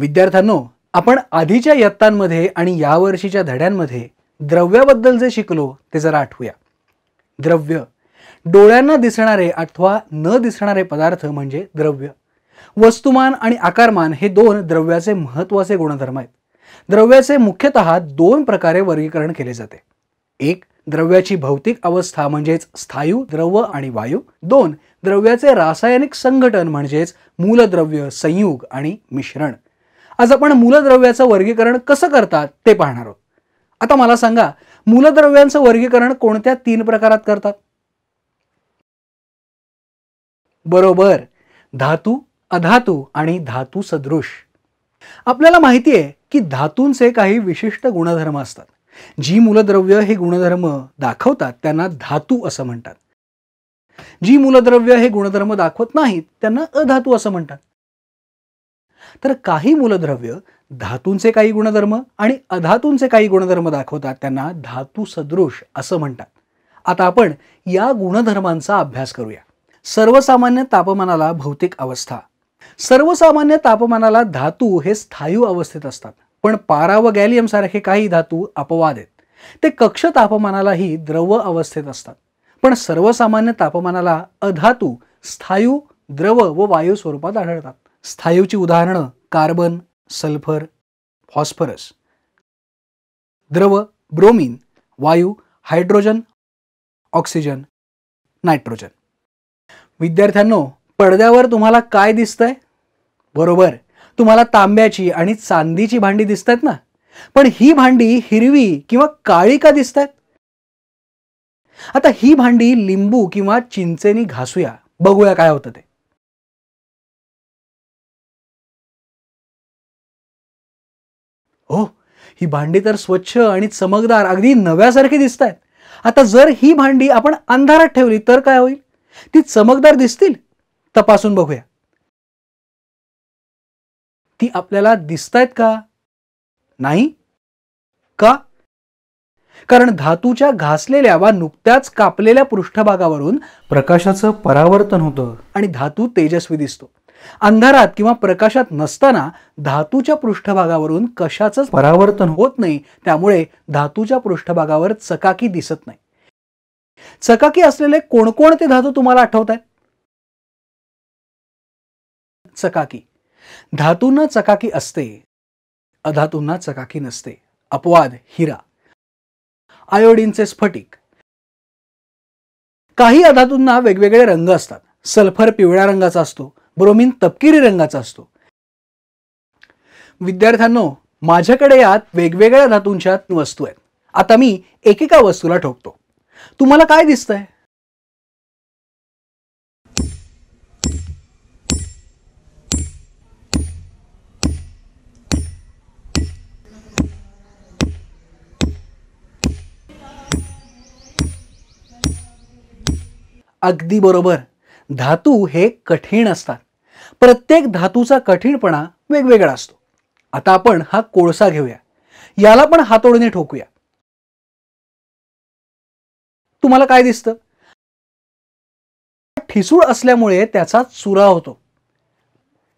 विद्यार्थ्यांनो आपण आधीच्या यत्तांमध्ये आणि यावर्षीच्या धड्यांमध्ये द्रव्याबद्दल जे शिकलो ते जरा आठवूया द्रव्य डोळ्यांना दिसणारे अथवा न दिसणारे पदार्थ म्हणजे द्रव्य वस्तुमान आणि आकारमान हे दोन द्रव्याचे महत्त्वाचे गुणधर्म आहेत द्रव्याचे मुख्यतः दोन प्रकारे वर्गीकरण केले जाते एक द्रव्याची भौतिक अवस्था म्हणजेच स्थायू द्रव आणि वायू दोन द्रव्याचे रासायनिक संघटन म्हणजेच मूलद्रव्य संयुग आणि मिश्रण आज आपण मूलद्रव्याचं वर्गीकरण कसं करतात ते पाहणार आहोत आता मला सांगा मूलद्रव्यांचं वर्गीकरण कोणत्या तीन प्रकारात करतात बरोबर धातू अधातू आणि धातू सदृश आपल्याला माहिती आहे की धातूंचे काही विशिष्ट गुणधर्म असतात जी मूलद्रव्य हे गुणधर्म दाखवतात त्यांना धातू असं म्हणतात जी मूलद्रव्य हे गुणधर्म दाखवत नाहीत त्यांना अधातू असं म्हणतात तर काही मूलद्रव्य धातूंचे काही गुणधर्म आणि अधातूंचे काही गुणधर्म दाखवतात त्यांना धातू सदृश असं म्हणतात आता आपण या गुणधर्मांचा अभ्यास करूया सर्वसामान्य तापमानाला भौतिक अवस्था सर्वसामान्य तापमानाला धातू हे स्थायू अवस्थेत असतात पण पारा व गॅलियम सारखे काही धातू अपवाद आहेत ते कक्ष तापमानालाही द्रव अवस्थेत असतात पण सर्वसामान्य तापमानाला अधातू स्थायू द्रव व वायू स्वरूपात आढळतात स्थायूची उदाहरणं कार्बन सल्फर फॉस्फरस द्रव ब्रोमीन वायू हायड्रोजन ऑक्सिजन नायट्रोजन विद्यार्थ्यांनो पडद्यावर तुम्हाला काय दिसतंय बरोबर तुम्हाला तांब्याची आणि चांदीची भांडी दिसत आहेत ना पण ही भांडी हिरवी किंवा काळी का दिसत आहेत आता ही भांडी लिंबू किंवा चिंचेनी घासूया बघूया काय होतं ते हो ही भांडी तर स्वच्छ आणि चमकदार अगदी नव्यासारखी दिसत आहेत आता जर ही भांडी आपण अंधारात ठेवली तर काय होईल ती चमकदार दिसतील तपासून बघूया ती आपल्याला आहेत का नाही का कारण धातूच्या घासलेल्या वा नुकत्याच कापलेल्या पृष्ठभागावरून प्रकाशाचं परावर्तन होतं आणि धातू तेजस्वी दिसतो अंधारात किंवा प्रकाशात नसताना धातूच्या पृष्ठभागावरून कशाच परावर्तन होत नाही त्यामुळे धातूच्या पृष्ठभागावर चकाकी दिसत नाही चकाकी असलेले कोणकोणते धातू तुम्हाला आठवत आहेत चकाकी धातूंना चकाकी असते अधातूंना चकाकी नसते अपवाद हिरा आयोडीनचे स्फटिक काही अधातूंना वेगवेगळे रंग असतात सल्फर पिवळ्या रंगाचा असतो ब्रोमिन तपकिरी रंगाचा असतो विद्यार्थ्यांनो माझ्याकडे यात वेगवेगळ्या धातूंच्या वस्तू आहेत आता मी एकेका वस्तूला ठोकतो तुम्हाला काय दिसतंय अगदी बरोबर धातू हे कठीण असतात प्रत्येक धातूचा कठीणपणा वेगवेगळा असतो आता आपण हा कोळसा घेऊया याला पण हातोडीने ठोकूया तुम्हाला काय दिसतं ठिसूळ असल्यामुळे त्याचा चुरा होतो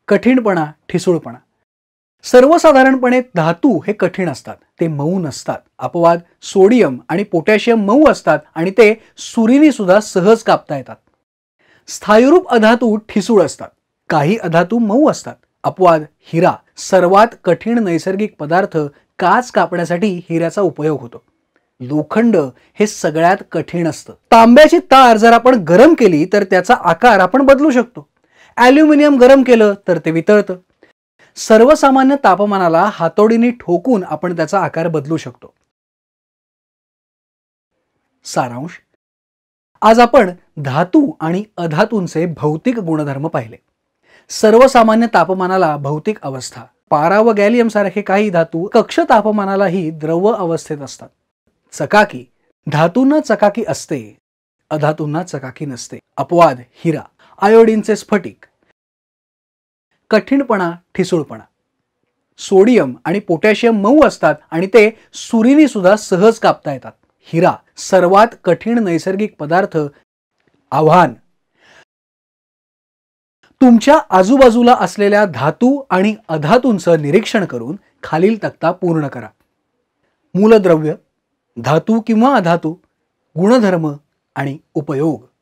कठीणपणा ठिसूळपणा सर्वसाधारणपणे धातू हे कठीण असतात ते मऊ नसतात अपवाद सोडियम आणि पोटॅशियम मऊ असतात आणि ते सुरीने सुद्धा सहज कापता येतात स्थायुरूप अधातू ठिसूळ असतात काही अधातू मऊ असतात अपवाद हिरा सर्वात कठीण नैसर्गिक पदार्थ काच कापण्यासाठी हिऱ्याचा उपयोग होतो लोखंड हे सगळ्यात कठीण असतं तांब्याची तार जर आपण गरम केली तर त्याचा आकार आपण बदलू शकतो ॲल्युमिनियम गरम केलं तर ते वितळतं सर्वसामान्य तापमानाला हातोडीने ठोकून आपण त्याचा आकार बदलू शकतो सारांश आज आपण धातू आणि अधातूंचे भौतिक गुणधर्म पाहिले सर्वसामान्य तापमानाला भौतिक अवस्था पारा व गॅलियम सारखे काही धातू कक्ष तापमानालाही द्रव अवस्थेत असतात चकाकी धातूंना चकाकी असते अधातूंना चकाकी नसते अपवाद हिरा आयोडीनचे स्फटिक कठीणपणा ठिसूळपणा सोडियम आणि पोटॅशियम मऊ असतात आणि ते सुरीने सुद्धा सहज कापता येतात हिरा सर्वात कठीण नैसर्गिक पदार्थ आव्हान तुमच्या आजूबाजूला असलेल्या धातू आणि अधातूंचं निरीक्षण करून खालील तक्ता पूर्ण करा मूलद्रव्य धातू किंवा अधातू गुणधर्म आणि उपयोग